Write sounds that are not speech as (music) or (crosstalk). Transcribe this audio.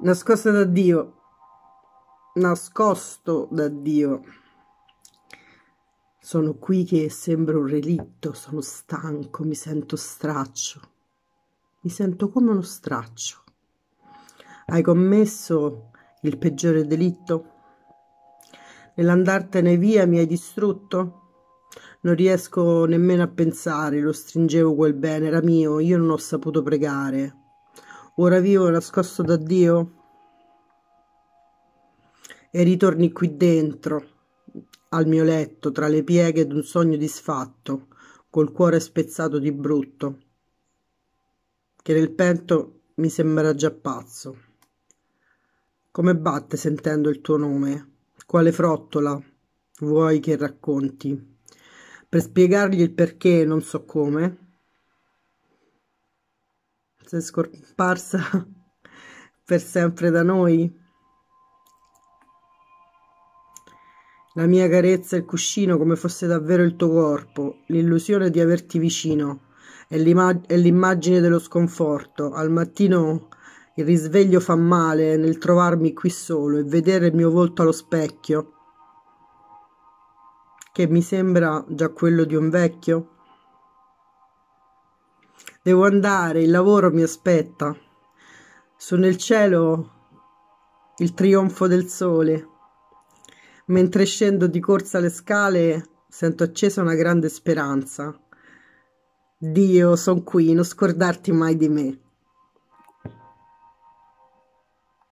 nascosta da Dio, nascosto da Dio. Sono qui che sembro un relitto, sono stanco, mi sento straccio, mi sento come uno straccio. Hai commesso il peggiore delitto? Nell'andartene via mi hai distrutto? Non riesco nemmeno a pensare, lo stringevo quel bene, era mio, io non ho saputo pregare, ora vivo nascosto da Dio e ritorni qui dentro, al mio letto, tra le pieghe d'un sogno disfatto, col cuore spezzato di brutto, che nel pento mi sembra già pazzo. Come batte sentendo il tuo nome? Quale frottola vuoi che racconti? Per spiegargli il perché non so come, è scomparsa (laughs) per sempre da noi. La mia carezza il cuscino come fosse davvero il tuo corpo, l'illusione di averti vicino e l'immagine dello sconforto. Al mattino il risveglio fa male nel trovarmi qui solo e vedere il mio volto allo specchio, che mi sembra già quello di un vecchio. Devo andare, il lavoro mi aspetta. Su nel cielo il trionfo del sole. Mentre scendo di corsa le scale sento accesa una grande speranza. Dio, son qui, non scordarti mai di me.